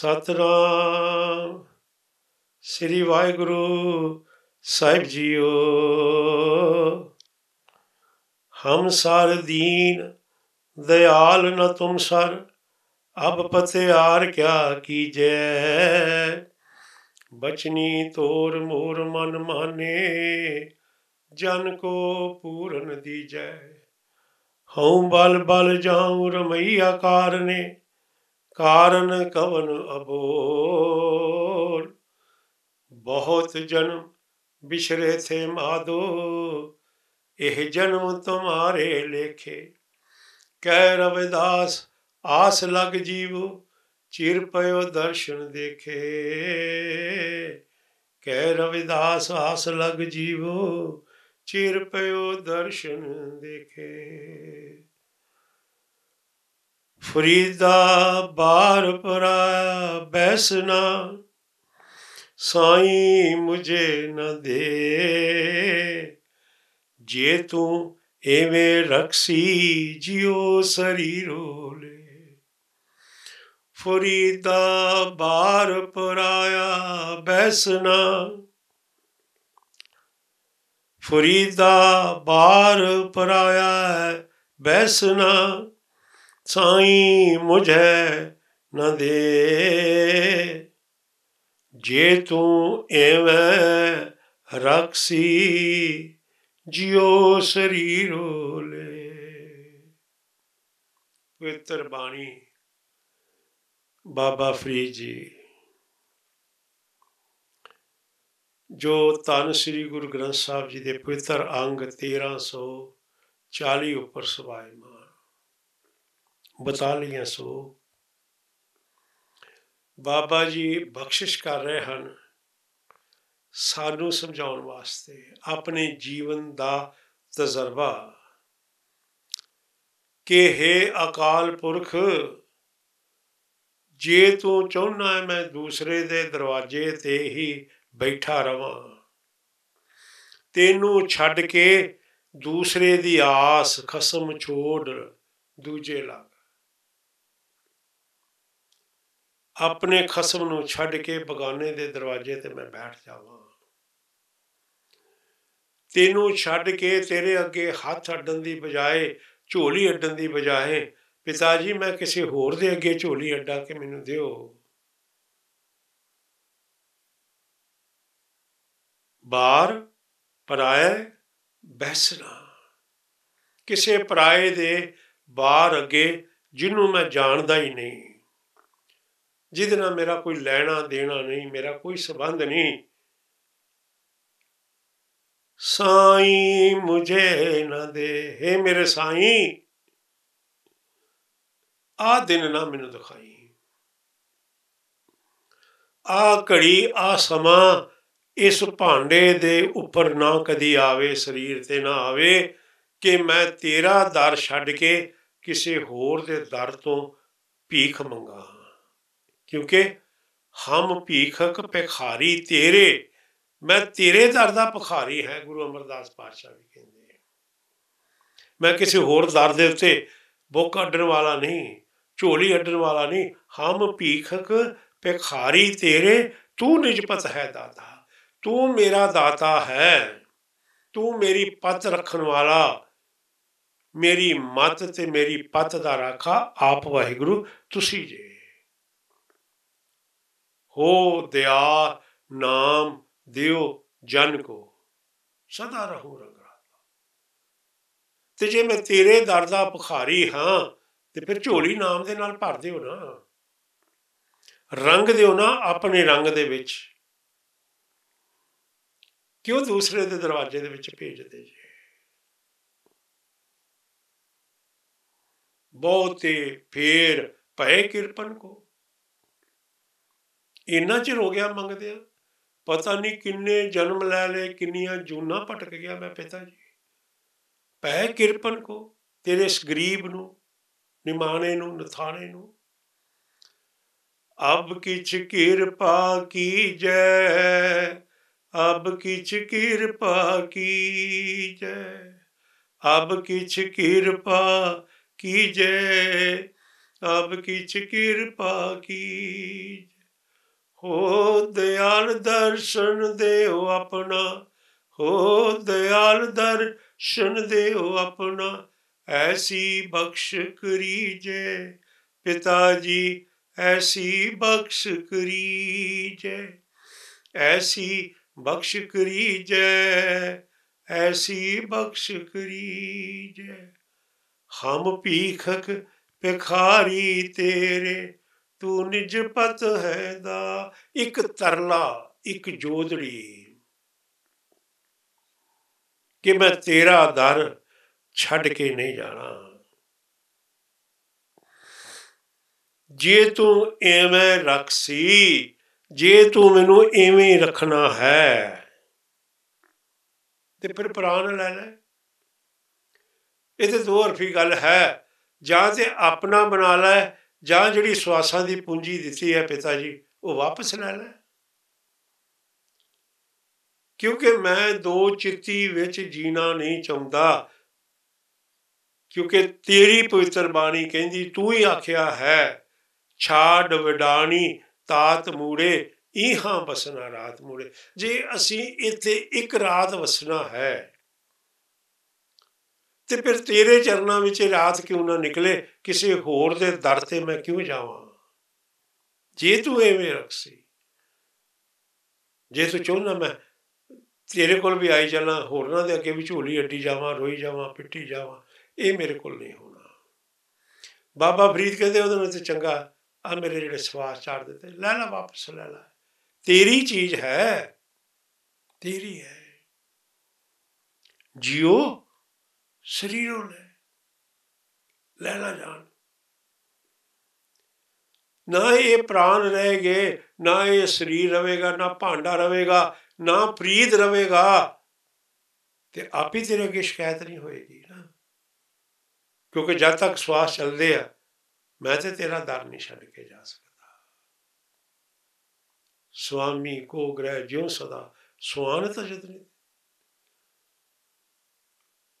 ਸਤਨਾਮ ਸ੍ਰੀ ਵਾਹਿਗੁਰੂ ਸਾਹਿਬ ਜੀਓ ਹਮ ਸਰ ਦੀਨ ਦਇਆਲ ਨ ਤੁਮ ਸਰ ਅਬ ਪਤਿਆਰ ਕਿਆ ਕੀਜੈ ਬਚਨੀ ਤੋਰ ਮੋਰ ਮਨ ਮਾਨੇ ਜਨ ਕੋ ਪੂਰਨ ਦੀਜੈ ਹਉ ਬਲ ਬਲ ਜਾਉ ਰਮਈਆ ਕਾਰਨੇ ਕਾਰਨ ਕਵਨ ਅਬੋਲ ਬਹੁਤ ਜਨਮ ਬਿਛਰੇ ਥੇ ਮਾਦੋ ਇਹ ਜਨਮ ਤੁਮਾਰੇ ਲੇਖੇ ਕਹਿ ਰਵਿਦਾਸ ਆਸ ਲਗ ਜੀਵ ਚਿਰ ਪਇਓ ਦਰਸ਼ਨ ਦੇਖੇ ਕਹਿ ਰਵਿਦਾਸ ਆਸ ਲਗ ਜੀਵ ਚਿਰ ਪਇਓ ਦਰਸ਼ਨ ਦੇਖੇ ਫਰੀਦਾ ਬਾਹਰ ਪਰਾਇਆ ਬੈਸਨਾ ਸਾਈ ਮੁਝੇ ਨ ਦੇ ਜੇ ਤੂੰ ਐਵੇਂ ਰਖਸੀ ਜਿਉ ਸਰੀਰੋ ਲੈ ਫਰੀਦਾ ਬਾਹਰ ਪਰਾਇਆ ਬੈਸਨਾ ਫਰੀਦਾ ਬਾਹਰ ਪਰਾਇਆ ਬੈਸਨਾ ਸਾਈ ਮੁਝੇ ਨ ਦੇ ਜੇ ਤੂੰ ਐਵੇਂ ਰਖਸੀ ਜਿਉ ਸਰੀਰ ਹੋਲੇ ਪਵਿੱਤਰ ਬਾਣੀ ਬਾਬਾ ਫਰੀਦ ਜੀ ਜੋ ਤਨ ਸ੍ਰੀ ਗੁਰੂ ਗ੍ਰੰਥ ਸਾਹਿਬ ਜੀ ਦੇ ਪਵਿੱਤਰ ਅੰਗ 1340 ਉੱਪਰ ਸਵਾਇਮਾ ਬਤਾ ਲਈਆਂ ਸੋ ਬਾਬਾ ਜੀ ਬਖਸ਼ਿਸ਼ ਕਰ ਰਹੇ ਹਨ ਸਾਨੂੰ ਸਮਝਾਉਣ ਵਾਸਤੇ ਆਪਣੇ ਜੀਵਨ ਦਾ ਤਜਰਬਾ ਕਿ हे ਅਕਾਲ ਪੁਰਖ ਜੇ ਤੂੰ ਚਾਹਨਾ ਹੈ ਮੈਂ ਦੂਸਰੇ ਦੇ ਦਰਵਾਜ਼ੇ ਤੇ ਹੀ ਬੈਠਾ ਰਵਾਂ ਤੈਨੂੰ ਛੱਡ ਕੇ ਦੂਸਰੇ ਦੀ ਆਸ ਖਸਮ ਛੋੜ ਦੂਜੇ ਲਾ ਆਪਣੇ ਖਸਮ ਨੂੰ ਛੱਡ ਕੇ ਬਗਾਨੇ ਦੇ ਦਰਵਾਜ਼ੇ ਤੇ ਮੈਂ ਬੈਠ ਜਾਵਾਂ ਤੈਨੂੰ ਛੱਡ ਕੇ ਤੇਰੇ ਅੱਗੇ ਹੱਥ ਅੱਡਣ ਦੀ ਬਜਾਏ ਝੋਲੀ ਅੱਡਣ ਦੀ ਬਜਾਏ ਪਿਤਾ ਜੀ ਮੈਂ ਕਿਸੇ ਹੋਰ ਦੇ ਅੱਗੇ ਝੋਲੀ ਅੱਡਾ ਕੇ ਮੈਨੂੰ ਦਿਓ ਬਾਰ ਪਰਾਏ ਬੈਸਣਾ ਕਿਸੇ ਪਰਾਏ ਦੇ ਬਾਰ ਅੱਗੇ ਜਿਹਨੂੰ ਮੈਂ ਜਾਣਦਾ ਹੀ ਨਹੀਂ ਜਿਹਦੇ ਨਾਲ ਮੇਰਾ ਕੋਈ ਲੈਣਾ ਦੇਣਾ ਨਹੀਂ ਮੇਰਾ ਕੋਈ ਸਬੰਧ ਨਹੀਂ ਸਾਈ ਮੁਝੇ ਨਾ ਦੇ ਹੈ ਮੇਰੇ ਸਾਈ ਆ ਦਿਨ ਨਾ ਮੈਨੂੰ ਦਿਖਾਈ ਆ ਘੜੀ ਆ ਸਮਾਂ ਇਸ ਭਾਂਡੇ ਦੇ ਉੱਪਰ ਨਾ ਕਦੀ ਆਵੇ ਸਰੀਰ ਤੇ ਨਾ ਆਵੇ ਕਿ ਮੈਂ ਤੇਰਾ ਦਰ ਛੱਡ ਕੇ ਕਿਸੇ ਹੋਰ ਦੇ ਦਰ ਤੋਂ ਭੀਖ ਮੰਗਾ ਕਿਉਂਕਿ ਹਮ ਭੀਖਕ ਭਿਖਾਰੀ ਤੇਰੇ ਮੈਂ ਤੇਰੇ ਦਰ ਦਾ ਭਿਖਾਰੀ ਹੈ ਗੁਰੂ ਅਮਰਦਾਸ ਪਾਤਸ਼ਾਹ ਵੀ ਕਹਿੰਦੇ ਮੈਂ ਕਿਸੇ ਹੋਰ ਦਰ ਦੇ ਉੱਤੇ ਬੁੱਕ ਅੱਡਣ ਵਾਲਾ ਨਹੀਂ ਝੋਲੀ ਅੱਡਣ ਵਾਲਾ ਨਹੀਂ ਹਮ ਭੀਖਕ ਭਿਖਾਰੀ ਤੇਰੇ ਤੂੰ ਨਿਜਪਤ ਹੈ ਦਾਤਾ ਤੂੰ ਮੇਰਾ ਦਾਤਾ ਹੈ ਤੂੰ ਮੇਰੀ ਪਤ ਰੱਖਣ ਵਾਲਾ ਮੇਰੀ ਮਤ ਤੇ ਮੇਰੀ ਪਤ ਦਾ ਰਾਖਾ ਆਪ ਵਾਹਿਗੁਰੂ ਤੁਸੀਂ ਜੇ ਹੋ ਦਿਆ ਨਾਮ ਦਿਓ ਜਨ ਕੋ ਸਦਾ ਰਹੋ ਰੰਗ ਤੇ ਜੇ ਮੈਂ ਤੇਰੇ ਦਰ ਦਾ ਭਖਾਰੀ ਹਾਂ ਤੇ ਫਿਰ ਝੋਲੀ ਨਾਮ ਦੇ ਨਾਲ ਭਰ ਦਿਓ ਨਾ ਰੰਗ ਦਿਓ ਨਾ ਆਪਣੇ ਰੰਗ ਦੇ ਵਿੱਚ ਕਿਉਂ ਦੂਸਰੇ ਦੇ ਦਰਵਾਜ਼ੇ ਦੇ ਵਿੱਚ ਭੇਜਦੇ ਜੀ ਬਹੁਤੇ ਫੇਰ ਭਏ ਕਿਰਪਨ ਕੋ ਇੰਨਾ ਚਿਰ ਹੋ ਗਿਆ ਮੰਗਦੇ ਆ ਪਤਾ ਨਹੀਂ ਕਿੰਨੇ ਜਨਮ ਲੈ ਲਏ ਕਿੰਨੀਆਂ ਜੂਨਾ ਭਟਕ ਗਿਆ ਮੈਂ ਪਿਤਾ ਜੀ ਪੈ ਕਿਰਪਨ ਕੋ ਤੇਰੇ ਇਸ ਗਰੀਬ ਨੂੰ ਨਿਮਾਣੇ ਨੂੰ ਨਥਾਣੇ ਨੂੰ ਅਬ ਕਿਛ ਕਿਰਪਾ ਕੀਜੈ ਅਬ ਕਿਛ ਕਿਰਪਾ ਕੀਜੈ ਅਬ ਕਿਛ ਕਿਰਪਾ ਕੀਜੈ ਅਬ ਕਿਛ ਕਿਰਪਾ ਕੀਜੈ ਹੋ ਦਿਆਲ ਦਰਸ਼ਨ ਦੇਓ ਆਪਣਾ ਹੋ ਦਿਆਲ ਦਰਸ਼ਨ ਦੇਓ ਆਪਣਾ ਐਸੀ ਬਖਸ਼ ਕਰੀਜੇ ਪਿਤਾ ਜੀ ਐਸੀ ਬਖਸ਼ ਕਰੀਜੇ ਐਸੀ ਬਖਸ਼ ਜੇ ਐਸੀ ਬਖਸ਼ ਜੇ ਹਮ ਭੀਖਕ ਭਿਖਾਰੀ ਤੇਰੇ ਤੂੰ ਨਿਜ ਪਤ ਹੈ ਦਾ ਇੱਕ ਤਰਲਾ ਇੱਕ ਜੋਦੜੀ ਕਿ ਮੈਂ ਤੇਰਾ ਦਰ ਛੱਡ ਕੇ ਨਹੀਂ ਜਾਣਾ ਜੇ ਤੂੰ ਐਵੇਂ ਰੱਖਸੀ ਜੇ ਤੂੰ ਮੈਨੂੰ ਐਵੇਂ ਰੱਖਣਾ ਹੈ ਤੇ ਫਿਰ ਪ੍ਰਾਨ ਲੈ ਲੈ ਇਹ ਤੇ ਦੋ ਹਰਫੀ ਗੱਲ ਹੈ ਜਾਂ ਤੇ ਆਪਣਾ ਬਣਾ ਲੈ ਜਾਂ ਜਿਹੜੀ ਸਵਾਸਾਂ ਦੀ ਪੂੰਜੀ ਦਿੱਤੀ ਹੈ ਪਿਤਾ ਜੀ ਉਹ ਵਾਪਸ ਲੈ ਲੈ ਕਿਉਂਕਿ ਮੈਂ ਦੋ ਚਿੱਤੀ ਵਿੱਚ ਜੀਣਾ ਨਹੀਂ ਚਾਹੁੰਦਾ ਕਿਉਂਕਿ ਤੇਰੀ ਪਵਿੱਤਰ ਬਾਣੀ ਕਹਿੰਦੀ ਤੂੰ ਹੀ ਆਖਿਆ ਹੈ ਛਾੜ ਵਿਡਾਣੀ ਤਾਤ ਮੂੜੇ ਇਹਾਂ ਬਸਣਾ ਰਾਤ ਮੂੜੇ ਜੇ ਅਸੀਂ ਇੱਥੇ ਇੱਕ ਰਾਤ ਵਸਣਾ ਹੈ ਤੇ ਫਿਰ ਤੇਰੇ ਚਰਨਾਂ ਵਿੱਚ ਰਾਤ ਕਿਉਂ ਨਾ ਨਿਕਲੇ ਕਿਸੇ ਹੋਰ ਦੇ ਦਰ ਤੇ ਮੈਂ ਕਿਉਂ ਜਾਵਾਂ ਜੇ ਤੂੰ ਐਵੇਂ ਰੱਖਸੀ ਜੇ ਤੂੰ ਚਾਹੁੰਦਾ ਮੈਂ ਤੇਰੇ ਕੋਲ ਵੀ ਆਈ ਜਾਣਾ ਹੋਰਨਾਂ ਦੇ ਅੱਗੇ ਵੀ ਝੋਲੀ ਅੱਡੀ ਜਾਵਾਂ ਰੋਈ ਜਾਵਾਂ ਪਿੱਟੀ ਜਾਵਾਂ ਇਹ ਮੇਰੇ ਕੋਲ ਨਹੀਂ ਹੋਣਾ ਬਾਬਾ ਫਰੀਦ ਕਹਿੰਦੇ ਉਹਦੇ ਨਾਲ ਤੇ ਚੰਗਾ ਆ ਮੇਰੇ ਜਿਹੜੇ ਸਵਾਸ ਛੱਡ ਦਿੱਤੇ ਲੈ ਲੈ ਵਾਪਸ ਲੈ ਲੈ ਤੇਰੀ ਚੀਜ਼ ਹੈ ਤੇਰੀ ਹੈ ਜਿਉ शरीरों ਲੈ ਲਾ ਜਾਣ ਨਾ ਇਹ ਪ੍ਰਾਣ ਰਹੇਗੇ ਨਾ ਇਹ ਸਰੀਰ ਰਹੇਗਾ ਨਾ ਭਾਂਡਾ ਰਹੇਗਾ ਨਾ ਪ੍ਰੀਤ ਰਹੇਗਾ ਤੇ ਆਪੇ ਤੇਰੇ ਅੱਗੇ ਸ਼ਿਕਾਇਤ ਨਹੀਂ ਹੋਏਗੀ ਨਾ ਕਿਉਂਕਿ ਜਦ ਤੱਕ ਸਵਾਸ ਚੱਲਦੇ ਆ ਮੈਂ ਤੇ ਤੇਰਾ ਦਰ ਨਹੀਂ ਛੱਡ ਕੇ ਜਾ ਸਕਦਾ ਸੁਆਮੀ ਕੋ ਗ੍ਰਹਿ ਜਿਉ ਸਦਾ ਸੁਆਨਤ ਜਤਨੇ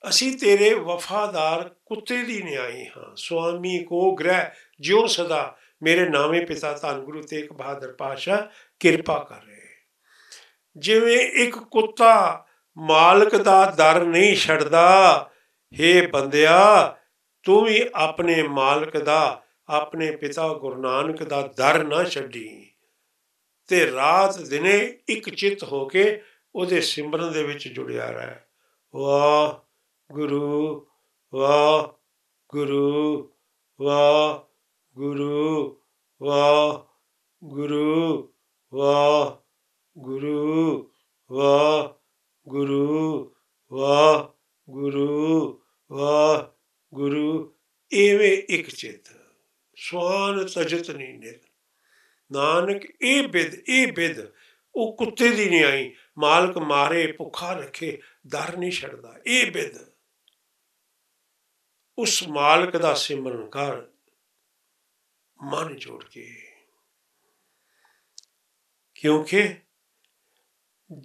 ਅਸੀਂ ਤੇਰੇ ਵਫਾਦਾਰ ਕੁੱਤੇ ਦੀ ਨਿਆਈ ਹਾਂ ਸੁਆਮੀ ਕੋ ਗ੍ਰਹਿ ਜਿਉ ਸਦਾ ਮੇਰੇ ਨਾਮੇ ਪਿਤਾ ਧੰ ਗੁਰੂ ਤੇਗ ਬਹਾਦਰ ਪਾਸ਼ਾ ਕਿਰਪਾ ਕਰੇ ਜਿਵੇਂ ਇੱਕ ਕੁੱਤਾ ਮਾਲਕ ਦਾ ਦਰ ਨਹੀਂ ਛੱਡਦਾ ਹੇ ਬੰਦਿਆ ਤੂੰ ਵੀ ਆਪਣੇ ਮਾਲਕ ਦਾ ਆਪਣੇ ਪਿਤਾ ਗੁਰੂ ਨਾਨਕ ਦਾ ਦਰ ਨਾ ਛੱਡੀ ਤੇ ਰਾਤ ਦਿਨੇ ਇੱਕ ਚਿੱਤ ਹੋ ਕੇ ਉਹਦੇ ਸਿਮਰਨ ਦੇ ਵਿੱਚ ਜੁੜਿਆ ਰਹਿ ਵਾਹ ਗੁਰੂ ਵਾ ਗੁਰੂ ਵਾ ਗੁਰੂ ਵਾ ਗੁਰੂ ਵਾ ਗੁਰੂ ਵਾ ਗੁਰੂ ਵਾ ਗੁਰੂ ਵਾ ਗੁਰੂ ਏਵੇਂ ਇੱਕ ਚਿਤ ਸਵਾਨ ਤਜਤ ਨਹੀਂ ਨੇ ਨਾਨਕ ਇਹ ਬਿਦ ਇਹ ਬਿਦ ਉਹ ਕੁੱਤੇ ਦੀ ਨਹੀਂ ਆਈ ਮਾਲਕ ਮਾਰੇ ਭੁੱਖਾ ਰੱਖੇ ਦਰ ਨਹੀਂ ਛੱਡਦਾ ਇਹ ਬਿਦ ਉਸ ਮਾਲਕ ਦਾ ਸਿਮਰਨ ਕਰ ਮਨ ਜੋੜ ਕੇ ਕਿਉਂਕਿ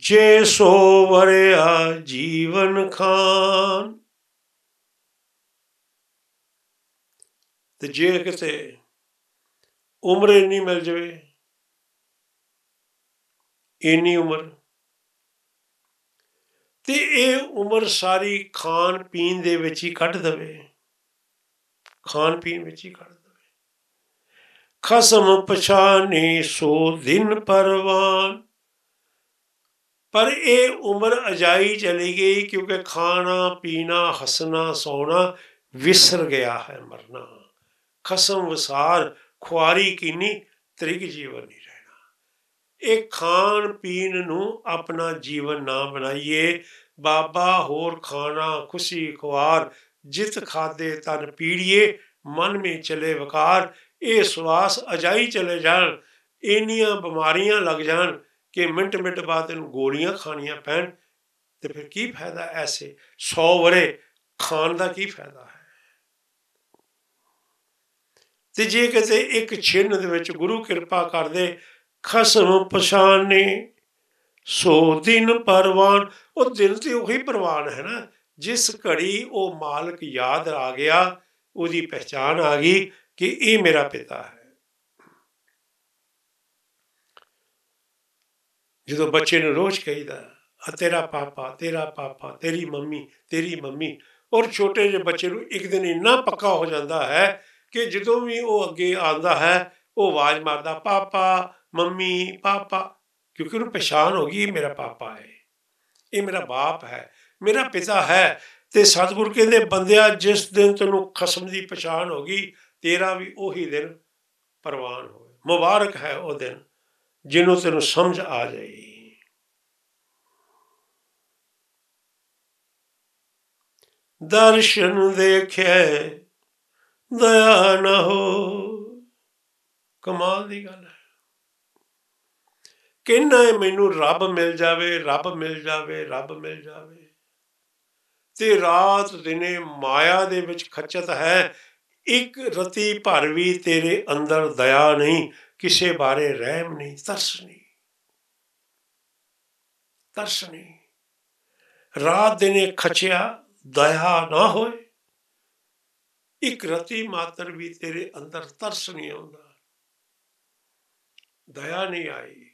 ਜੇ ਸੋ ਵਰਿਆ ਜੀਵਨ ਖਾਨ ਤੇ ਜੇ ਕਿਤੇ ਉਮਰੇ ਨਹੀਂ ਮਿਲ ਜਵੇ ਇੰਨੀ ਉਮਰ ਤੇ ਇਹ ਉਮਰ ਸਾਰੀ ਖਾਣ ਪੀਣ ਦੇ ਵਿੱਚ ਹੀ ਕੱਢ ਦਵੇ ਖਾਣ ਪੀਣ ਵਿੱਚ ਹੀ ਕਰ ਦਵੇ ਖਸਮ ਪਛਾਨੇ ਸੋ ਦਿਨ ਪਰਵਾਨ ਪਰ ਇਹ ਉਮਰ ਅਜਾਈ ਚਲੀ ਗਈ ਕਿਉਂਕਿ ਖਾਣਾ ਪੀਣਾ ਹੱਸਣਾ ਸੌਣਾ ਵਿਸਰ ਗਿਆ ਹੈ ਮਰਨਾ ਖਸਮ ਵਿਸਾਰ ਖੁਆਰੀ ਕੀਨੀ ਤ੍ਰਿਗ ਜੀਵਨ ਨਹੀਂ ਰਹਿਣਾ ਇਹ ਖਾਣ ਪੀਣ ਨੂੰ ਆਪਣਾ ਜੀਵਨ ਨਾ ਬਣਾਈਏ ਬਾਬਾ ਹੋਰ ਖਾਣਾ ਖੁਸ਼ੀ ਖੁਆਰ ਜਿਤ ਖਾਦੇ ਤਨ ਪੀੜੀਏ ਮਨ ਮੇ ਚਲੇ ਵਕਾਰ ਇਹ ਸਵਾਸ ਅਜਾਈ ਚਲੇ ਜਾਣ ਇੰਨੀਆਂ ਬਿਮਾਰੀਆਂ ਲੱਗ ਜਾਣ ਕਿ ਮਿੰਟ ਮਿੰਟ ਬਾਅਦ ਇਹਨੂੰ ਗੋਲੀਆਂ ਖਾਣੀਆਂ ਪੈਣ ਤੇ ਫਿਰ ਕੀ ਫਾਇਦਾ ਐਸੇ 100 ਵਰੇ ਖਾਣ ਦਾ ਕੀ ਫਾਇਦਾ ਹੈ ਤੇ ਜੇ ਕਿਤੇ ਇੱਕ ਛਿੰਨ ਦੇ ਵਿੱਚ ਗੁਰੂ ਕਿਰਪਾ ਕਰਦੇ ਖਸਮ ਪਛਾਨੇ ਸੋ ਦਿਨ ਪਰਵਾਨ ਉਹ ਦਿਨ ਤੇ ਉਹੀ ਪਰਵਾਨ ਹੈ ਨਾ ਜਿਸ ਘੜੀ ਉਹ ਮਾਲਕ ਯਾਦ ਆ ਗਿਆ ਉਹਦੀ ਪਛਾਣ ਆ ਗਈ ਕਿ ਇਹ ਮੇਰਾ ਪਿਤਾ ਹੈ ਜਦੋਂ ਬੱਚੇ ਨੂੰ ਰੋਜ਼ ਕਹੀਦਾ ਆ ਤੇਰਾ ਪਾਪਾ ਤੇਰਾ ਪਾਪਾ ਤੇਰੀ ਮੰਮੀ ਤੇਰੀ ਮੰਮੀ ਔਰ ਛੋਟੇ ਜਿਹੇ ਬੱਚੇ ਨੂੰ ਇੱਕ ਦਿਨ ਇੰਨਾ ਪੱਕਾ ਹੋ ਜਾਂਦਾ ਹੈ ਕਿ ਜਦੋਂ ਵੀ ਉਹ ਅੱਗੇ ਆਉਂਦਾ ਹੈ ਉਹ ਆਵਾਜ਼ ਮਾਰਦਾ ਪਾਪਾ ਮੰਮੀ ਪਾਪਾ ਕਿਉਂਕਿ ਉਹਨੂੰ ਪਛਾਣ ਹੋ ਗਈ ਇਹ ਮੇਰਾ ਪਾਪਾ ਹੈ ਇਹ ਮੇਰਾ ਬਾਪ ਹੈ ਮੇਰਾ ਪਿਤਾ ਹੈ ਤੇ ਸਤਿਗੁਰ ਕਹਿੰਦੇ ਬੰਦਿਆ ਜਿਸ ਦਿਨ ਤੈਨੂੰ ਖਸਮ ਦੀ ਪਛਾਣ ਹੋ ਗਈ ਤੇਰਾ ਵੀ ਉਹੀ ਦਿਨ ਪਰਵਾਨ ਹੋਵੇ ਮੁਬਾਰਕ ਹੈ ਉਹ ਦਿਨ ਜਿਹਨੂੰ ਤੈਨੂੰ ਸਮਝ ਆ ਜਾਏ ਦਰਸ਼ਨ ਦੇਖੇ ਦਇਆ ਨਾ ਹੋ ਕਮਾਲ ਦੀ ਗੱਲ ਹੈ ਕਿੰਨਾ ਮੈਨੂੰ ਰੱਬ ਮਿਲ ਜਾਵੇ ਰੱਬ ਮਿਲ ਜਾਵੇ ਰੱਬ ਮਿਲ ਜਾਵੇ ਤੇ ਰਾਤ ਦਿਨੇ ਮਾਇਆ ਦੇ ਵਿੱਚ ਖਚਤ ਹੈ ਇੱਕ ਰਤੀ ਭਰ ਵੀ ਤੇਰੇ ਅੰਦਰ ਦਇਆ ਨਹੀਂ ਕਿਸੇ ਬਾਰੇ ਰਹਿਮ ਨਹੀਂ ਤਰਸ ਨਹੀਂ ਤਰਸ ਨਹੀਂ ਰਾਤ ਦਿਨੇ ਖਚਿਆ ਦਇਆ ਨਾ ਹੋਏ ਇੱਕ ਰਤੀ ਮਾਤਰ ਵੀ ਤੇਰੇ ਅੰਦਰ ਤਰਸ ਨਹੀਂ ਆਉਂਦਾ ਦਇਆ ਨਹੀਂ ਆਈ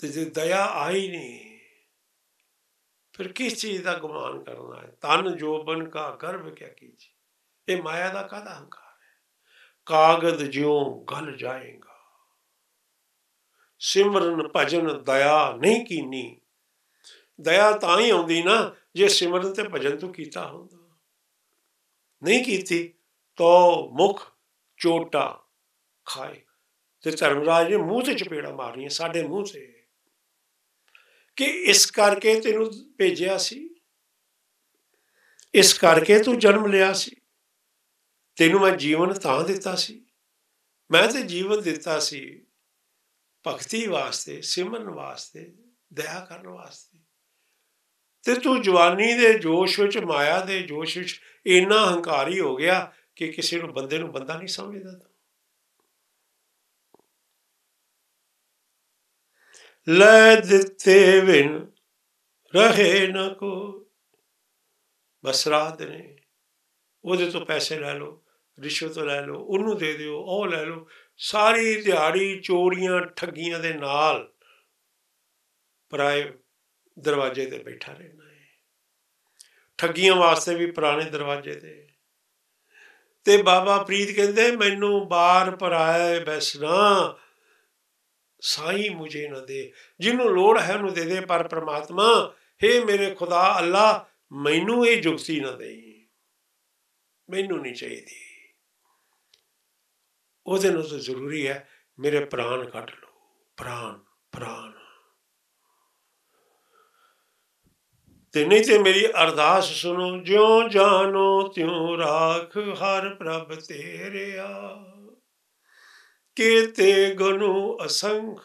ਤੇ ਜੇ ਦਇਆ ਆਈ ਨਹੀਂ ਫਿਰ ਕਿਸ ਚੀਜ਼ ਦਾ ਗੁਮਾਨ ਕਰਨਾ ਹੈ ਤਨ ਜੋਬਨ ਕਾ ਗਰਭ ਕਿਆ ਕੀਜੀ ਇਹ ਮਾਇਆ ਦਾ ਕਾਹਦਾ ਹੰਕਾਰ ਹੈ ਕਾਗਦ ਜਿਉ ਗਲ ਜਾਏਗਾ ਸਿਮਰਨ ਭਜਨ ਦਇਆ ਨਹੀਂ ਕੀਨੀ ਦਇਆ ਤਾਂ ਹੀ ਆਉਂਦੀ ਨਾ ਜੇ ਸਿਮਰਨ ਤੇ ਭਜਨ ਤੂੰ ਕੀਤਾ ਹੁੰਦਾ ਨਹੀਂ ਕੀਤੀ ਤੋ ਮੁਖ ਚੋਟਾ ਖਾਏ ਤੇ ਧਰਮਰਾਜ ਨੇ ਮੂੰਹ ਤੇ ਚਪੇੜਾ ਮਾਰਨੀ ਸਾਡੇ ਮੂੰਹ ਤੇ ਕਿ ਇਸ ਕਰਕੇ ਤੈਨੂੰ ਭੇਜਿਆ ਸੀ ਇਸ ਕਰਕੇ ਤੂੰ ਜਨਮ ਲਿਆ ਸੀ ਤੈਨੂੰ ਮੈਂ ਜੀਵਨ ਤਾਂ ਦਿੱਤਾ ਸੀ ਮੈਂ ਤੇ ਜੀਵਨ ਦਿੱਤਾ ਸੀ ਭਗਤੀ ਵਾਸਤੇ ਸਿਮਨ ਵਾਸਤੇ ਦਇਆ ਕਰਨ ਵਾਸਤੇ ਤੇ ਤੂੰ ਜਵਾਨੀ ਦੇ ਜੋਸ਼ ਵਿੱਚ ਮਾਇਆ ਦੇ ਜੋਸ਼ ਵਿੱਚ ਇੰਨਾ ਹੰਕਾਰੀ ਹੋ ਗਿਆ ਕਿ ਕਿਸੇ ਨੂੰ ਬੰਦੇ ਨੂੰ ਬੰਦਾ ਨਹੀਂ ਸਮਝਦਾ ਲੈ ਦਿੱਤੇ ਵਿਣ ਰਹੇ ਨ ਕੋ ਬਸ ਰਾਤ ਨੇ ਉਹਦੇ ਤੋਂ ਪੈਸੇ ਲੈ ਲਓ ਰਿਸ਼ਵਤ ਲੈ ਲਓ ਉਹਨੂੰ ਦੇ ਦਿਓ ਉਹ ਲੈ ਲਓ ਸਾਰੀ ਦਿਹਾੜੀ ਚੋਰੀਆਂ ਠੱਗੀਆਂ ਦੇ ਨਾਲ ਪਰਾਏ ਦਰਵਾਜ਼ੇ ਤੇ ਬੈਠਾ ਰਹਿਣਾ ਹੈ ਠੱਗੀਆਂ ਵਾਸਤੇ ਵੀ ਪੁਰਾਣੇ ਦਰਵਾਜ਼ੇ ਤੇ ਤੇ ਬਾਬਾ ਪ੍ਰੀਤ ਕਹਿੰਦੇ ਮੈਨੂੰ ਬਾਹਰ ਪਰਾਏ ਬੈਸਣਾ ਸਾਈ ਮੁਝੇ ਨਾ ਦੇ ਜਿਹਨੂੰ ਲੋੜ ਹੈ ਉਹਨੂੰ ਦੇ ਦੇ ਪਰ ਪ੍ਰਮਾਤਮਾ हे ਮੇਰੇ ਖੁਦਾ ਅੱਲਾ ਮੈਨੂੰ ਇਹ ਜੁਗਤੀ ਨਾ ਦੇ ਮੈਨੂੰ ਨਹੀਂ ਚਾਹੀਦੀ ਉਹਦੇ ਨਾਲ ਤਾਂ ਜ਼ਰੂਰੀ ਹੈ ਮੇਰੇ ਪ੍ਰਾਣ ਕੱਢ ਲੋ ਪ੍ਰਾਣ ਪ੍ਰਾਣ ਤੇ ਨਹੀਂ ਤੇ ਮੇਰੀ ਅਰਦਾਸ ਸੁਣੋ ਜਿਉ ਜਾਨੋ ਤਿਉ ਰਾਖ ਹਰ ਪ੍ਰਭ ਆ ਕੀਤੇ ਗਨੁ ਅਸੰਖ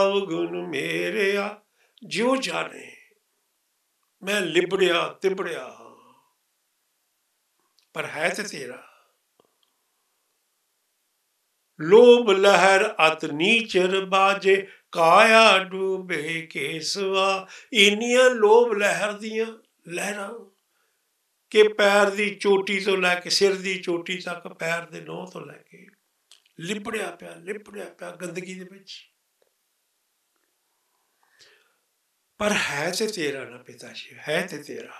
ਅਵਗੁਣ ਮੇਰਿਆ ਜਿਉ ਜਾਣੇ ਮੈਂ ਲਿਬੜਿਆ ਤਿਬੜਿਆ ਪਰ ਹੈ ਤੇ ਤੇਰਾ ਲੋਭ ਲਹਿਰ ਅਤ ਨੀਚਰ ਬਾਜੇ ਕਾਇਆ ਡੂਬੇ ਕੇਸਵਾ ਇਨੀਆਂ ਲੋਭ ਲਹਿਰ ਦੀਆਂ ਲਹਿਰਾਂ ਕਿ ਪੈਰ ਦੀ ਚੋਟੀ ਤੋਂ ਲੈ ਕੇ ਸਿਰ ਦੀ ਚੋਟੀ ਤੱਕ ਪੈਰ ਦੇ ਨੋਹ ਤੋਂ ਲੈ ਕੇ ਲਿਪੜਿਆ ਪਿਆ ਲਿਪੜਿਆ ਪਿਆ ਗੰਦਗੀ ਦੇ ਵਿੱਚ ਪਰ ਹੈ ਤੇ ਤੇਰਾ ਨਾ ਪਿਤਾ ਜੀ ਹੈ ਤੇ ਤੇਰਾ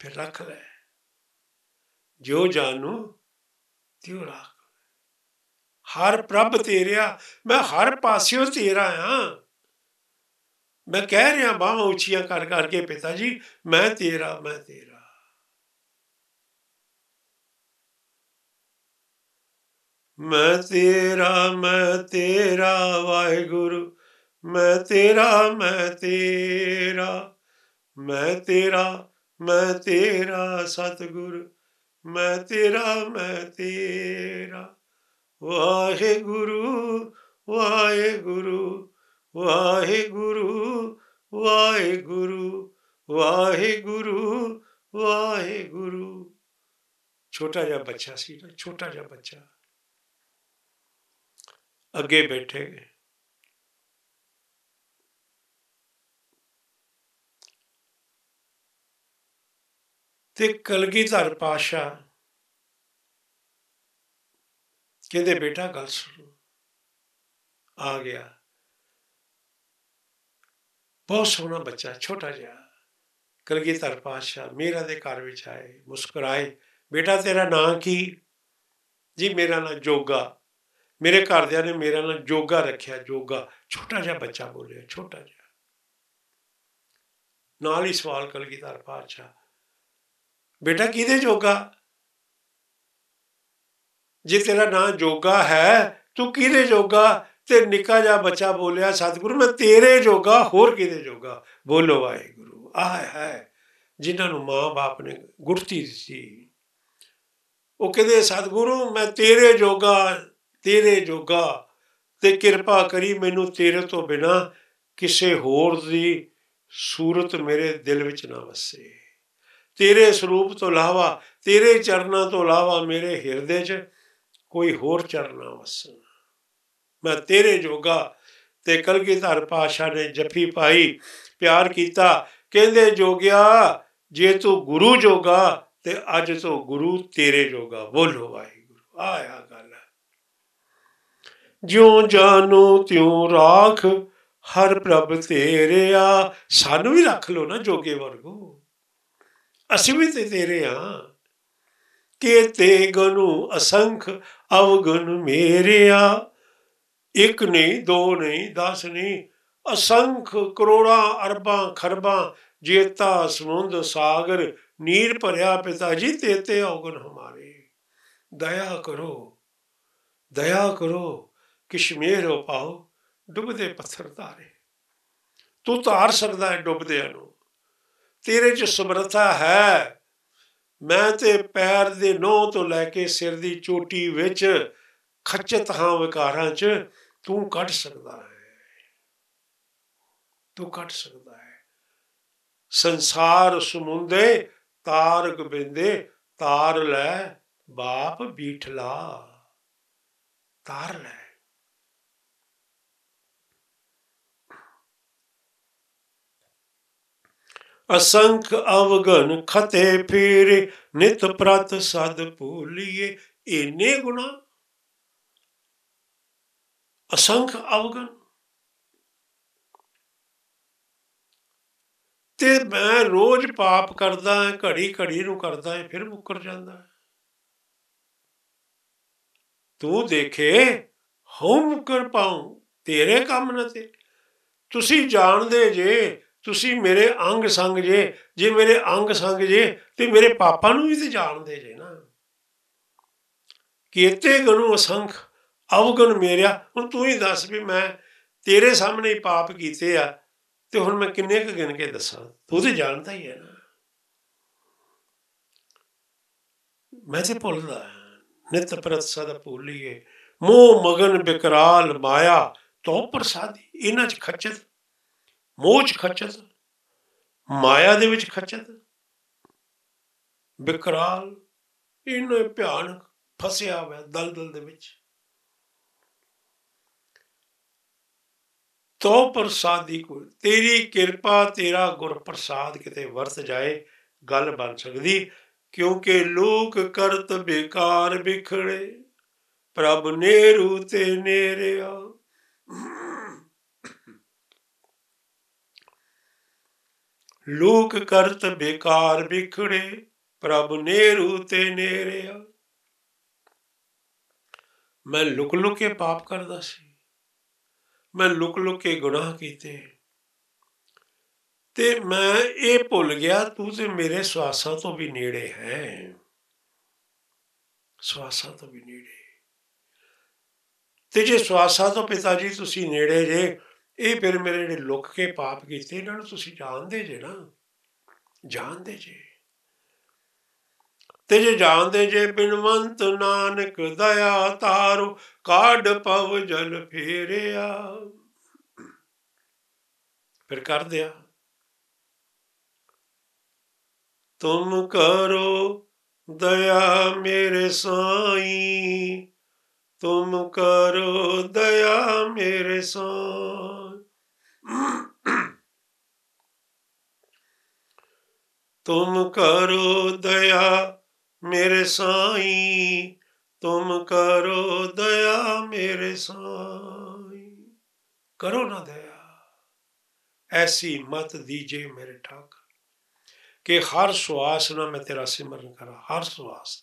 ਫਿਰ ਰੱਖ ਲੈ ਜੋ ਜਾਨੂ ਤਿਉ ਰੱਖ ਹਰ ਪ੍ਰਭ ਤੇਰਿਆ ਮੈਂ ਹਰ ਪਾਸਿਓ ਤੇਰਾ ਆ ਮੈਂ ਕਹਿ ਰਿਹਾ ਬਾਹਾਂ ਉੱਚੀਆਂ ਕਰ ਕਰਕੇ ਪਿਤਾ ਜੀ ਮੈਂ ਤੇਰਾ ਮੈਂ ਤੇਰਾ ਮੈਂ ਤੇਰਾ ਮੈਂ ਤੇਰਾ ਵਾਹਿਗੁਰੂ ਮੈਂ ਤੇਰਾ ਮੈਂ ਤੇਰਾ ਮੈਂ ਤੇਰਾ ਮੈਂ ਤੇਰਾ ਸਤਿਗੁਰ ਮੈਂ ਤੇਰਾ ਮੈਂ ਤੇਰਾ ਵਾਹਿਗੁਰੂ ਵਾਹਿਗੁਰੂ ਵਾਹਿਗੁਰੂ ਵਾਹਿਗੁਰੂ ਵਾਹਿਗੁਰੂ ਵਾਹਿਗੁਰੂ ਛੋਟਾ ਜਿਹਾ ਬੱਚਾ ਸੀ ਨਾ ਛੋਟਾ ਜਿਹਾ ਬੱਚਾ ਅੱਗੇ ਬੈਠੇ ਤੇ ਕਲਗੀਧਰ ਪਾਸ਼ਾ ਕਹਿੰਦੇ ਬੇਟਾ ਗੱਲ ਸੁਣ ਆ ਗਿਆ ਬਹੁਤ ਸੋਹਣਾ ਬੱਚਾ ਛੋਟਾ ਜਿਹਾ ਕਲਗੀਧਰ ਪਾਸ਼ਾ ਮੇਰਾ ਦੇ ਘਰ ਵਿੱਚ ਆਏ ਮੁਸਕਰਾਏ ਬੇਟਾ ਤੇਰਾ ਨਾਂ ਕੀ ਜੀ ਮੇਰਾ ਨਾਂ ਜੋਗਾ ਮੇਰੇ ਘਰਦਿਆਂ ਨੇ ਮੇਰੇ ਨਾਲ ਜੋਗਾ ਰੱਖਿਆ ਜੋਗਾ ਛੋਟਾ ਜਿਹਾ ਬੱਚਾ ਬੋਲਿਆ ਛੋਟਾ ਜਿਹਾ ਨਾਲ ਹੀ ਸਵਾਲ ਕਲਗੀਧਰ ਪਾਛਾ ਬੇਟਾ ਕਿਹਦੇ ਜੋਗਾ ਜੇ ਤੇਰਾ ਨਾਂ ਜੋਗਾ ਹੈ ਤੂੰ ਕਿਹਦੇ ਜੋਗਾ ਤੇ ਨਿੱਕਾ ਜਿਹਾ ਬੱਚਾ ਬੋਲਿਆ ਸਤਿਗੁਰੂ ਮੈਂ ਤੇਰੇ ਜੋਗਾ ਹੋਰ ਕਿਹਦੇ ਜੋਗਾ ਬੋਲੋ ਵਾਹਿਗੁਰੂ ਆਹ ਹੈ ਜਿਨ੍ਹਾਂ ਨੂੰ ਮਾਂ-ਬਾਪ ਨੇ ਗੁਰਤੀ ਦਿੱਤੀ ਉਹ ਕਹਿੰਦੇ ਸਤਿਗੁਰੂ ਮੈਂ ਤੇਰੇ ਜੋਗਾ ਤੇਰੇ ਜੋਗਾ ਤੇ ਕਿਰਪਾ ਕਰੀ ਮੈਨੂੰ ਤੇਰੇ ਤੋਂ ਬਿਨਾ ਕਿਸੇ ਹੋਰ ਦੀ ਸੂਰਤ ਮੇਰੇ ਦਿਲ ਵਿੱਚ ਨਾ ਵਸੇ ਤੇਰੇ ਸਰੂਪ ਤੋਂ ਇਲਾਵਾ ਤੇਰੇ ਚਰਨਾਂ ਤੋਂ ਇਲਾਵਾ ਮੇਰੇ ਹਿਰਦੇ 'ਚ ਕੋਈ ਹੋਰ ਚਰਨਾ ਨਾ ਵਸਣ ਮੈਂ ਤੇਰੇ ਜੋਗਾ ਤੇ ਕਲਗੀਧਰ ਪਾਸ਼ਾ ਨੇ ਜੱਫੀ ਪਾਈ ਪਿਆਰ ਕੀਤਾ ਕਹਿੰਦੇ ਜੋਗਿਆ ਜੇ ਤੂੰ ਗੁਰੂ ਜੋਗਾ ਤੇ ਅੱਜ ਤੋਂ ਗੁਰੂ ਤੇਰੇ ਜੋਗਾ ਬੋਲੋ ਵਾਹਿਗੁਰੂ ਆਇਆ ਗੱਲ ਜਿਉ ਜਾਨੋ ਤਿਉ ਰਾਖ ਹਰ ਪ੍ਰਭ ਤੇਰਿਆ ਸਾਨੂੰ ਵੀ ਰੱਖ ਲੋ ਨਾ ਜੋਗੇ ਵਰਗੋ ਅਸੀਂ ਵੀ ਤੇ ਤੇਰੇ ਆ ਕੇ ਤੇ ਗਨੂ ਅਸੰਖ ਅਵਗਨ ਮੇਰਿਆ ਇੱਕ ਨਹੀਂ ਦੋ ਨਹੀਂ 10 ਨਹੀਂ ਅਸੰਖ ਕਰੋੜਾਂ ਅਰਬਾਂ ਖਰਬਾਂ ਜੇਤਾ ਸਮੁੰਦ ਸਾਗਰ ਨੀਰ ਭਰਿਆ ਪਿਤਾ ਜੀ ਤੇਤੇ ਔਗਨ ਹਮਾਰੇ ਦਇਆ ਕਰੋ ਦਇਆ ਕਰੋ ਹੋ ਪਾਉ ਡੁੱਬਦੇ ਪੱਥਰ ਧਾਰੇ ਤੂੰ ਧਾਰ ਸਕਦਾ ਹੈ ਡੁੱਬਦਿਆਂ ਨੂੰ ਤੇਰੇ 'ਚ ਸਮਰੱਥਾ ਹੈ ਮੈਂ ਤੇ ਪੈਰ ਦੇ ਨੋਹ ਤੋਂ ਲੈ ਕੇ ਸਿਰ ਦੀ ਚੋਟੀ ਵਿੱਚ ਖੱਚਤ ਹਾਂ ਵਿਕਾਰਾਂ 'ਚ ਤੂੰ ਕੱਢ ਸਕਦਾ ਹੈ ਤੂੰ ਕੱਢ ਸਕਦਾ ਹੈ ਸੰਸਾਰ ਸਮੁੰਦੇ ਤਾਰ ਗੋਬਿੰਦੇ ਤਾਰ ਲੈ ਬਾਪ ਬੀਠਲਾ ਤਾਰ ਲੈ ਅਸੰਖ ਅਵਗਨ ਖਤੇ ਫੇਰੇ ਨਿਤ ਪ੍ਰਤ ਸਦ ਭੂਲੀਏ ਇਨੇ ਗੁਣਾ ਅਸੰਖ ਅਵਗਨ ਤੇ ਮੈਂ ਰੋਜ਼ ਪਾਪ ਕਰਦਾ ਘੜੀ ਘੜੀ ਨੂੰ ਕਰਦਾ ਫਿਰ ਮੁੱਕਰ ਜਾਂਦਾ ਤੂੰ ਦੇਖੇ ਹਉ ਮੁੱਕਰ ਪਾਉ ਤੇਰੇ ਕੰਮ ਨਾ ਤੇ ਤੁਸੀਂ ਜਾਣਦੇ ਜੇ ਤੁਸੀਂ ਮੇਰੇ ਅੰਗ ਸੰਗ ਜੇ ਜੇ ਮੇਰੇ ਅੰਗ ਸੰਗ ਜੇ ਤੇ ਮੇਰੇ ਪਾਪਾਂ ਨੂੰ ਵੀ ਤੇ ਜਾਣਦੇ ਜੇ ਨਾ ਕੀਤੇ ਗਨੂ ਅਸੰਖ ਅਵਗਨ ਮੇਰਿਆ ਹੁਣ ਤੂੰ ਹੀ ਦੱਸ ਵੀ ਮੈਂ ਤੇਰੇ ਸਾਹਮਣੇ ਹੀ ਪਾਪ ਕੀਤੇ ਆ ਤੇ ਹੁਣ ਮੈਂ ਕਿੰਨੇ ਕ ਗਿਣ ਕੇ ਦੱਸਾਂ ਤੂੰ ਤੇ ਜਾਣਦਾ ਹੀ ਹੈ ਨਾ ਮੈਂ ਤੇ ਭੁੱਲਦਾ ਨਿਤ ਪ੍ਰਤ ਸਦਾ ਭੁੱਲੀਏ ਮੋਹ ਮਗਨ ਬਿਕਰਾਲ ਮਾਇਆ ਤੋ ਪ੍ਰਸਾਦੀ ਇਹਨਾਂ ਚ ਖੱਚਤ ਮੋਹ 'ਚ ਖਚਤ ਮਾਇਆ ਦੇ ਵਿੱਚ ਖਚਤ ਬਿਕਰਾਲ ਇਹਨੇ ਭਿਆਨ ਫਸਿਆ ਹੋਇਆ ਦਲਦਲ ਦੇ ਵਿੱਚ ਤੋ ਪ੍ਰਸਾਦੀ ਕੋ ਤੇਰੀ ਕਿਰਪਾ ਤੇਰਾ ਗੁਰ ਪ੍ਰਸਾਦ ਕਿਤੇ ਵਰਤ ਜਾਏ ਗੱਲ ਬਣ ਸਕਦੀ ਕਿਉਂਕਿ ਲੋਕ ਕਰਤ ਬੇਕਾਰ ਵਿਖੜੇ ਪ੍ਰਭ ਨੇ ਰੂਤੇ ਨੇਰਿਆ ਲੋਕ ਕਰਤ ਬੇਕਾਰ ਵਿਖੜੇ ਪ੍ਰਭ ਨੇਰੂ ਤੇ ਨੇਰਿਆ ਮੈਂ ਲੁਕ ਲੁਕ ਕੇ ਪਾਪ ਕਰਦਾ ਸੀ ਮੈਂ ਲੁਕ ਲੁਕ ਕੇ ਗੁਨਾਹ ਕੀਤੇ ਤੇ ਮੈਂ ਇਹ ਭੁੱਲ ਗਿਆ ਤੂੰ ਤੇ ਮੇਰੇ ਸਵਾਸਾਂ ਤੋਂ ਵੀ ਨੇੜੇ ਹੈ ਸਵਾਸਾਂ ਤੋਂ ਵੀ ਨੇੜੇ ਤੇ ਜੇ ਸਵਾਸਾਂ ਤੋਂ ਪਿਤਾ ਜੀ ਤੁਸੀਂ ਨੇੜੇ ਜੇ ਇਹ ਫਿਰ ਮੇਰੇ ਜਿਹੜੇ ਲੁੱਕ ਕੇ ਪਾਪ ਕੀਤੇ ਇਹਨਾਂ ਨੂੰ ਤੁਸੀਂ ਜਾਣਦੇ ਜੇ ਨਾ ਜਾਣਦੇ ਜੇ ਤੇ ਜੇ ਜਾਣਦੇ ਜੇ ਬਿਨਵੰਤ ਨਾਨਕ ਦਇਆ ਤਾਰੂ ਕਾਢ ਪਵ ਜਲ ਫੇਰਿਆ ਫਿਰ ਕਰ ਦਿਆ ਤੁਮ ਕਰੋ ਦਇਆ ਮੇਰੇ ਸਾਈ ਤੁਮ ਕਰੋ ਦਇਆ ਮੇਰੇ ਸਾਈ तुम करो दया मेरे साईं तुम करो दया मेरे साईं करो ना दया ऐसी मत दीजिए मेरे ठाकर कि हर सुहास ना मैं तेरा सिमरन करा हर श्वास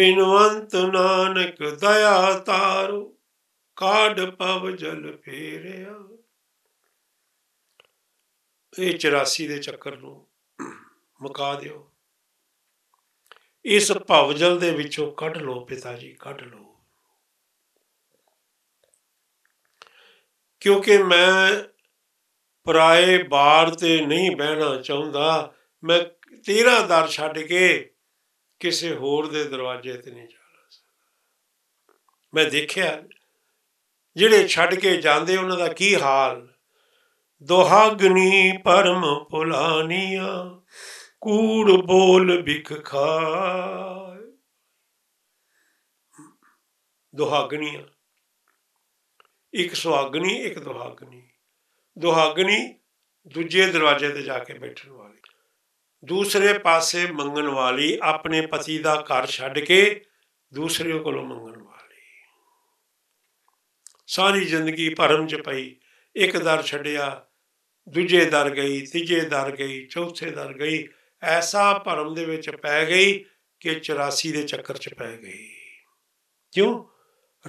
बिनवंत नानक दया तारू ਕਾਢ ਪਵ ਜਲ ਫੇਰਿਆ ਇਹ 84 ਦੇ ਚੱਕਰ ਨੂੰ ਮੁਕਾ ਦਿਓ ਇਸ ਭਵਜਲ ਦੇ ਵਿੱਚੋਂ ਕੱਢ ਲਓ ਪਿਤਾ ਜੀ ਕੱਢ ਲਓ ਕਿਉਂਕਿ ਮੈਂ ਪਰਾਏ ਬਾੜ ਤੇ ਨਹੀਂ ਬਹਿਣਾ ਚਾਹੁੰਦਾ ਮੈਂ ਤੇਰਾ ਦਰ ਛੱਡ ਕੇ ਕਿਸੇ ਹੋਰ ਦੇ ਦਰਵਾਜ਼ੇ ਤੇ ਨਹੀਂ ਜਾਣਾ ਮੈਂ ਦੇਖਿਆ ਜਿਹੜੇ ਛੱਡ ਕੇ ਜਾਂਦੇ ਉਹਨਾਂ ਦਾ ਕੀ ਹਾਲ ਦੋਹਾਗਨੀ ਪਰਮ ਭੁਲਾਨੀਆਂ ਕੂੜ ਬੋਲ ਵਿਖ ਖਾਏ ਦੋਹਾਗਨੀਆਂ ਇੱਕ ਸੁਹਾਗਨੀ ਇੱਕ ਦੋਹਾਗਨੀ ਦੋਹਾਗਨੀ ਦੂਜੇ ਦਰਵਾਜ਼ੇ ਤੇ ਜਾ ਕੇ ਬੈਠਣ ਵਾਲੀ ਦੂਸਰੇ ਪਾਸੇ ਮੰਗਣ ਵਾਲੀ ਆਪਣੇ ਪਤੀ ਦਾ ਘਰ ਛੱਡ ਕੇ ਦੂਸਰੇ ਕੋਲੋਂ ਮੰਗਣ ਸਾਰੀ ਜ਼ਿੰਦਗੀ ਭਰਮ ਚ ਪਈ ਇੱਕ ਦਰ ਛੱਡਿਆ ਦੂਜੇ ਦਰ ਗਈ ਤੀਜੇ ਦਰ ਗਈ ਚੌਥੇ ਦਰ ਗਈ ਐਸਾ ਭਰਮ ਦੇ ਵਿੱਚ ਪੈ ਗਈ ਕਿ 84 ਦੇ ਚੱਕਰ 'ਚ ਪੈ ਗਈ ਕਿਉਂ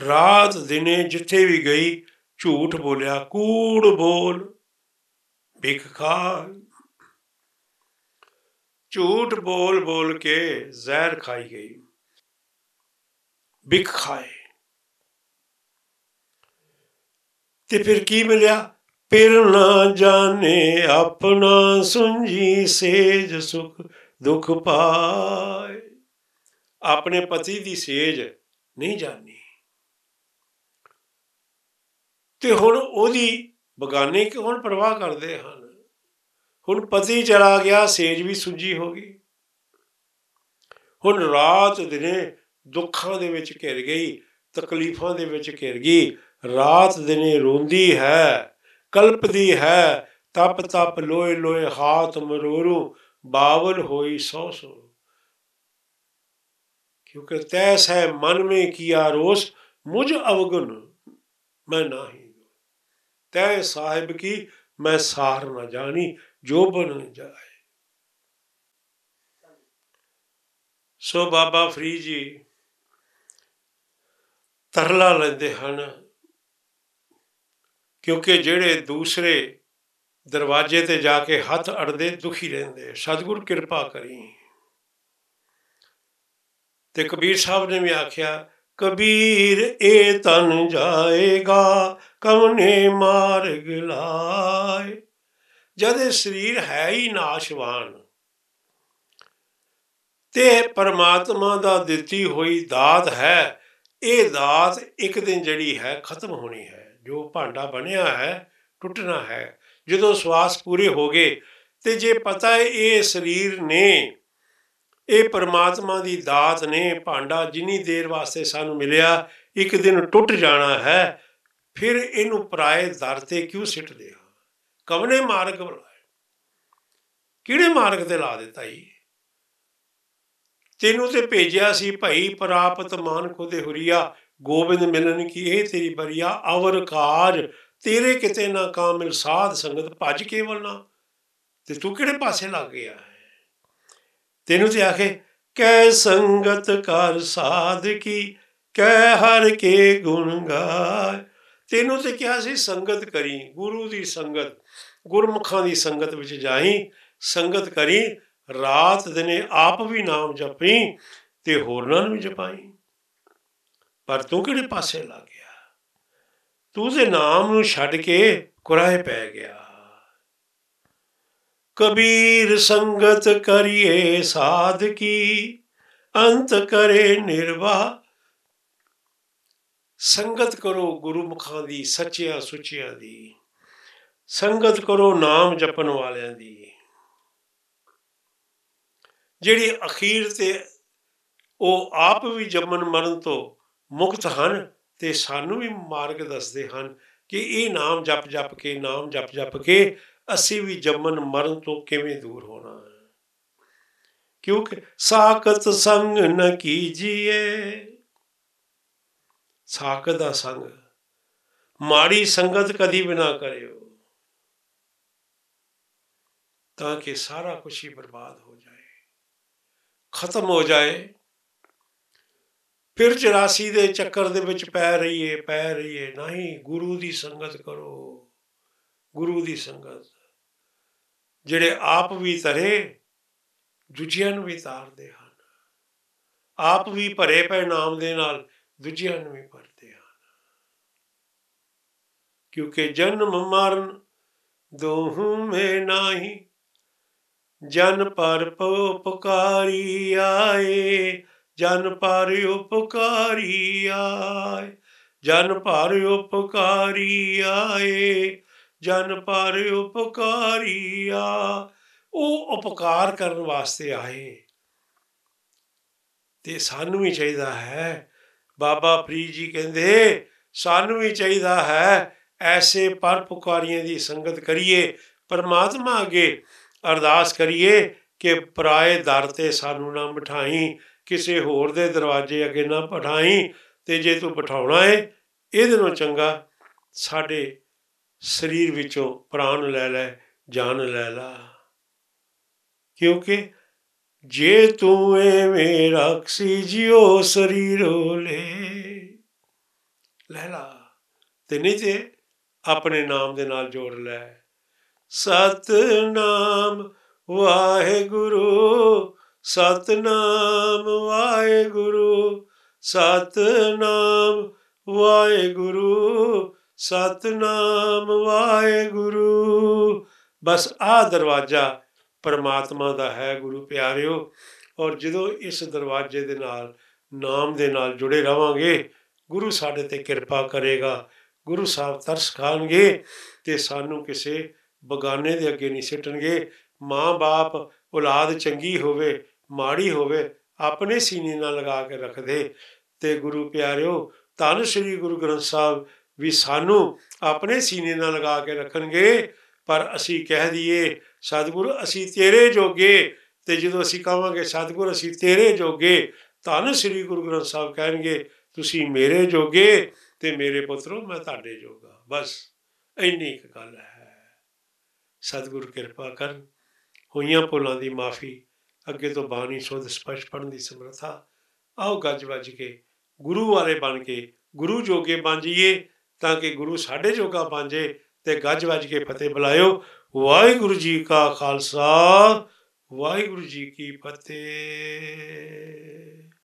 ਰਾਤ ਦਿਨੇ ਜਿੱਥੇ ਵੀ ਗਈ ਝੂਠ ਬੋਲਿਆ ਕੂੜ ਬੋਲ ਬਿਖ ਖਾ ਝੂਠ ਬੋਲ ਬੋਲ ਕੇ ਜ਼ਹਿਰ ਖਾਈ ਗਈ ਬਿਖ ਖਾਏ ਤੇ ਫਿਰ ਕੀ ਮਿਲਿਆ ਪਿਰ ਨਾ ਜਾਣੇ ਆਪਣਾ ਸੁੰਜੀ ਸੇਜ ਸੁਖ ਦੁਖ ਪਾਏ ਆਪਣੇ ਪਤੀ ਦੀ ਸੇਜ ਨਹੀਂ ਜਾਣੀ ਤੇ ਹੁਣ ਉਹਦੀ ਬਗਾਨੇ ਕਿ ਹੁਣ ਪਰਵਾਹ ਕਰਦੇ ਹਨ ਹੁਣ ਪਤੀ ਚਲਾ ਗਿਆ ਸੇਜ ਵੀ ਸੁੰਜੀ ਹੋ ਗਈ ਹੁਣ ਰਾਤ ਦਿਨੇ ਦੁੱਖਾਂ ਦੇ ਵਿੱਚ ਘਿਰ ਗਈ ਤਕਲੀਫਾਂ ਦੇ ਵਿੱਚ ਘਿਰ ਗਈ ਰਾਤ ਦਿਨੇ ਰੋਂਦੀ ਹੈ ਕਲਪਦੀ ਹੈ ਤਪ ਤਪ ਲੋਏ ਲੋਏ ਹਾਥ ਮਰੂਰੂ ਬਾਵਲ ਹੋਈ ਸੋ ਸੋ ਕਿਉਂਕਿ ਤੈਸ ਹੈ ਮਨ ਮੇ ਕੀਆ ਰੋਸ ਮੁਝ ਅਵਗਨ ਮੈਂ ਨਾਹੀ ਤੈ ਸਾਹਿਬ ਕੀ ਮੈਂ ਸਾਰ ਨਾ ਜਾਣੀ ਜੋ ਬਨ ਜਾਏ ਸੋ ਬਾਬਾ ਫਰੀਦ ਜੀ ਤਰਲਾ ਲੈਂਦੇ ਹਨ ਕਿਉਂਕਿ ਜਿਹੜੇ ਦੂਸਰੇ ਦਰਵਾਜ਼ੇ ਤੇ ਜਾ ਕੇ ਹੱਥ ਅੜਦੇ ਦੁਖੀ ਰਹਿੰਦੇ ਸਤਿਗੁਰ ਕਿਰਪਾ ਕਰੀ ਤੇ ਕਬੀਰ ਸਾਹਿਬ ਨੇ ਵੀ ਆਖਿਆ ਕਬੀਰ ਇਹ ਤਨ ਜਾਏਗਾ ਕਵਨੇ ਮਾਰਗ ਲਾਏ ਜਦ ਇਹ ਸਰੀਰ ਹੈ ਹੀ ਨਾਸ਼ਵਾਨ ਤੇ ਪਰਮਾਤਮਾ ਦਾ ਦਿੱਤੀ ਹੋਈ ਦਾਤ ਹੈ ਇਹ ਦਾਤ ਇੱਕ ਦਿਨ ਜਿਹੜੀ ਹੈ ਖਤਮ ਹੋਣੀ ਹੈ ਜੋ ਭਾਂਡਾ ਬਣਿਆ ਹੈ ਟੁੱਟਣਾ ਹੈ ਜਦੋਂ ਸਵਾਸ ਪੂਰੇ ਹੋ ਗਏ ਤੇ ਜੇ ਪਤਾ ਹੈ ਇਹ ਸਰੀਰ ਨੇ ਇਹ ਪਰਮਾਤਮਾ ਦੀ ਦਾਤ ਨੇ ਭਾਂਡਾ ਜਿੰਨੀ ਦੇਰ ਵਾਸਤੇ ਸਾਨੂੰ ਮਿਲਿਆ ਇੱਕ ਦਿਨ ਟੁੱਟ ਜਾਣਾ ਹੈ ਫਿਰ ਇਹਨੂੰ ਪਰਾਏ ਦਰ ਤੇ ਕਿਉਂ ਸਿੱਟਦੇ ਹਾਂ ਕਵਨੇ ਮਾਰਗ ਬਣਾਏ ਕਿਹੜੇ ਮਾਰਗ ਤੇ ਲਾ ਦਿੱਤਾ ਜੀ ਤੈਨੂੰ ਤੇ ਭੇਜਿਆ ਸੀ ਭਾਈ ਪ੍ਰਾਪਤ ਮਾਨ ਖੁਦੇ ਹੁਰੀਆ ਗੋਬਿੰਦ ਮਿਲਨ ਕੀ ਇਹ ਤੇਰੀ ਬਰੀਆ ਅਵਰ ਕਾਜ ਤੇਰੇ ਕਿਤੇ ਨਾ ਕਾਮਿਲ ਸਾਧ ਸੰਗਤ ਭਜ ਕੇਵਲ ਨਾ ਤੇ ਤੂੰ ਕਿਹੜੇ ਪਾਸੇ ਲੱਗ ਗਿਆ ਤੈਨੂੰ ਤੇ ਆਖੇ ਕੈ ਸੰਗਤ ਕਰ ਸਾਧ ਕੀ ਕੈ ਹਰ ਕੇ ਗੁਣ ਗਾਏ ਤੈਨੂੰ ਤੇ ਕਿਹਾ ਸੀ ਸੰਗਤ ਕਰੀ ਗੁਰੂ ਦੀ ਸੰਗਤ ਗੁਰਮੁਖਾਂ ਦੀ ਸੰਗਤ ਵਿੱਚ ਜਾਈ ਸੰਗਤ ਕਰੀ ਰਾਤ ਦਿਨੇ ਆਪ ਵੀ ਨਾਮ ਜਪੀ ਤੇ ਹੋਰਨਾਂ ਨੂੰ ਵੀ ਜਪਾਈ ਪਰ ਤੂੰ ਕਿਹੜੇ ਪਾਸੇ ਲੱਗ ਗਿਆ ਤੂੰ ਦੇ ਨਾਮ ਨੂੰ ਛੱਡ ਕੇ ਕੁਰਾਏ ਪੈ ਗਿਆ ਕਬੀਰ ਸੰਗਤ ਕਰੀਏ ਸਾਧ ਕੀ ਅੰਤ ਕਰੇ ਨਿਰਵਾ ਸੰਗਤ ਕਰੋ ਗੁਰੂ ਮੁਖਾਂ ਦੀ ਸੱਚਿਆ ਸੁਚਿਆ ਦੀ ਸੰਗਤ ਕਰੋ ਨਾਮ ਜਪਣ ਵਾਲਿਆਂ ਦੀ ਜਿਹੜੀ ਅਖੀਰ ਤੇ ਉਹ ਆਪ ਵੀ ਜਮਨ ਮਰਨ ਤੋਂ ਮੁਕਤ ਹਨ ਤੇ ਸਾਨੂੰ ਵੀ ਮਾਰਗ ਦੱਸਦੇ ਹਨ ਕਿ ਇਹ ਨਾਮ ਜਪ ਜਪ ਕੇ ਨਾਮ ਜਪ ਜਪ ਕੇ ਅਸੀਂ ਵੀ ਜੰਮਨ ਮਰਨ ਤੋਂ ਕਿਵੇਂ ਦੂਰ ਹੋਣਾ ਹੈ ਕਿਉਂਕਿ ਸਾਖਤ ਸੰਗ ਨ ਕੀਜੀਏ ਸਾਖ ਦਾ ਸੰਗ ਮਾੜੀ ਸੰਗਤ ਕਦੀ ਵੀ ਨਾ ਕਰਿਓ ਤਾਂ ਕਿ ਸਾਰਾ ਕੁਝ ਹੀ ਬਰਬਾਦ ਹੋ ਜਾਏ ਖਤਮ ਹੋ ਜਾਏ ਫਿਰ 84 ਦੇ ਚੱਕਰ ਦੇ ਵਿੱਚ ਪੈ ਰਹੀਏ ਪੈ ਰਹੀਏ ਨਹੀਂ ਗੁਰੂ ਦੀ ਸੰਗਤ ਕਰੋ ਗੁਰੂ ਦੀ ਸੰਗਤ ਜਿਹੜੇ ਆਪ ਵੀ ਤਰੇ ਦੂਜਿਆਂ ਨੂੰ ਵੀ ਤਾਰਦੇ ਹਨ ਆਪ ਵੀ ਭਰੇ ਪਏ ਨਾਮ ਦੇ ਨਾਲ ਦੂਜਿਆਂ ਨੂੰ ਵੀ ਭਰਦੇ ਹਨ ਕਿਉਂਕਿ ਜਨਮ ਮਰਨ ਦੋਹੂ ਮੇ ਨਹੀਂ ਜਨ ਪਰ ਆਏ ਜਨ ਪਰ ਉਪਕਾਰੀ ਆਏ ਜਨ ਪਰ ਉਪਕਾਰੀ ਆਏ ਜਨ ਪਰ ਉਪਕਾਰੀ ਆ ਉਹ ਉਪਕਾਰ ਕਰਨ ਵਾਸਤੇ ਆਏ ਤੇ ਸਾਨੂੰ ਹੀ ਚਾਹੀਦਾ ਹੈ ਬਾਬਾ ਫਰੀਦ ਜੀ ਕਹਿੰਦੇ ਸਾਨੂੰ ਹੀ ਚਾਹੀਦਾ ਹੈ ਐਸੇ ਪੁਕਾਰੀਆਂ ਦੀ ਸੰਗਤ ਕਰੀਏ ਪਰਮਾਤਮਾ ਅਗੇ ਅਰਦਾਸ ਕਰੀਏ ਕਿ ਪਰਾਏ ਦਰ ਤੇ ਸਾਨੂੰ ਨਾ ਮਿਠਾਈ ਕਿਸੇ ਹੋਰ ਦੇ ਦਰਵਾਜ਼ੇ ਅੱਗੇ ਨਾ ਪਠਾਈ ਤੇ ਜੇ ਤੂੰ ਪਠਾਉਣਾ ਏ ਇਹਦੇ ਨਾਲ ਚੰਗਾ ਸਾਡੇ ਸਰੀਰ ਵਿੱਚੋਂ ਪ੍ਰਾਣ ਲੈ ਲੈ ਜਾਨ ਲੈ ਲਾ ਕਿਉਂਕਿ ਜੇ ਤੂੰ ਏ ਮੇਰਾ ਅਕਸੀ ਜਿਉ ਸਰੀਰ ਹੋਲੇ ਲੈ ਲਾ ਤੇ ਨਹੀਂ ਤੇ ਆਪਣੇ ਨਾਮ ਦੇ ਨਾਲ ਜੋੜ ਲੈ ਸਤ ਨਾਮ ਵਾਹਿਗੁਰੂ ਸਤਨਾਮ ਵਾਹਿਗੁਰੂ ਸਤਨਾਮ ਵਾਹਿਗੁਰੂ ਸਤਨਾਮ ਵਾਹਿਗੁਰੂ ਬਸ ਆ ਦਰਵਾਜ਼ਾ ਪਰਮਾਤਮਾ ਦਾ ਹੈ ਗੁਰੂ ਪਿਆਰਿਓ ਔਰ ਜਦੋਂ ਇਸ ਦਰਵਾਜ਼ੇ ਦੇ ਨਾਲ ਨਾਮ ਦੇ ਨਾਲ ਜੁੜੇ ਰਵਾਂਗੇ ਗੁਰੂ ਸਾਡੇ ਤੇ ਕਿਰਪਾ ਕਰੇਗਾ ਗੁਰੂ ਸਾਹਿਬ ਤਰਸ ਖਾਣਗੇ ਤੇ ਸਾਨੂੰ ਕਿਸੇ ਬਗਾਨੇ ਦੇ ਅੱਗੇ ਨਹੀਂ ਸਿੱਟਣਗੇ ਮਾਂ-ਬਾਪ ਔਲਾਦ ਚੰਗੀ ਹੋਵੇ ਮਾੜੀ ਹੋਵੇ ਆਪਣੇ ਸੀਨੇ ਨਾਲ ਲਗਾ ਕੇ ਰੱਖਦੇ ਤੇ ਗੁਰੂ ਪਿਆਰਿਓ ਤਨ ਸ੍ਰੀ ਗੁਰੂ ਗ੍ਰੰਥ ਸਾਹਿਬ ਵੀ ਸਾਨੂੰ ਆਪਣੇ ਸੀਨੇ ਨਾਲ ਲਗਾ ਕੇ ਰੱਖਣਗੇ ਪਰ ਅਸੀਂ ਕਹਿ ਦਈਏ ਸਤਿਗੁਰ ਅਸੀਂ ਤੇਰੇ ਜੋਗੇ ਤੇ ਜਦੋਂ ਅਸੀਂ ਕਹਾਂਗੇ ਸਤਿਗੁਰ ਅਸੀਂ ਤੇਰੇ ਜੋਗੇ ਤਨ ਸ੍ਰੀ ਗੁਰੂ ਗ੍ਰੰਥ ਸਾਹਿਬ ਕਹਿਣਗੇ ਤੁਸੀਂ ਮੇਰੇ ਜੋਗੇ ਤੇ ਮੇਰੇ ਪੁੱਤਰੋ ਮੈਂ ਤੁਹਾਡੇ ਜੋਗਾ ਬਸ ਇੰਨੀ ਇੱਕ ਗੱਲ ਹੈ ਸਤਿਗੁਰ ਕਿਰਪਾ ਕਰਨ ਹੋਈਆਂ ਭੁੱਲਾਂ ਦੀ ਮਾਫੀ ਅੱਗੇ ਤੋਂ ਬਾਣੀ ਸੁਧ ਸਪਸ਼ਟ ਪੜਨ ਦੀ ਸਮਰੱਥਾ ਆਓ ਗੱਜ ਵੱਜ ਕੇ ਗੁਰੂ ਵਾਲੇ ਬਣ ਕੇ ਗੁਰੂ ਜੋਗੇ ਬਣ ਜਾਈਏ ਤਾਂ ਕਿ ਗੁਰੂ ਸਾਡੇ ਜੋਗਾ ਬਣ ਜੇ ਤੇ ਗੱਜ ਵੱਜ ਕੇ ਫਤਿਹ ਬੁਲਾਇਓ ਵਾਹਿਗੁਰੂ ਜੀ ਕਾ ਖਾਲਸਾ ਵਾਹਿਗੁਰੂ ਜੀ ਕੀ ਫਤਿਹ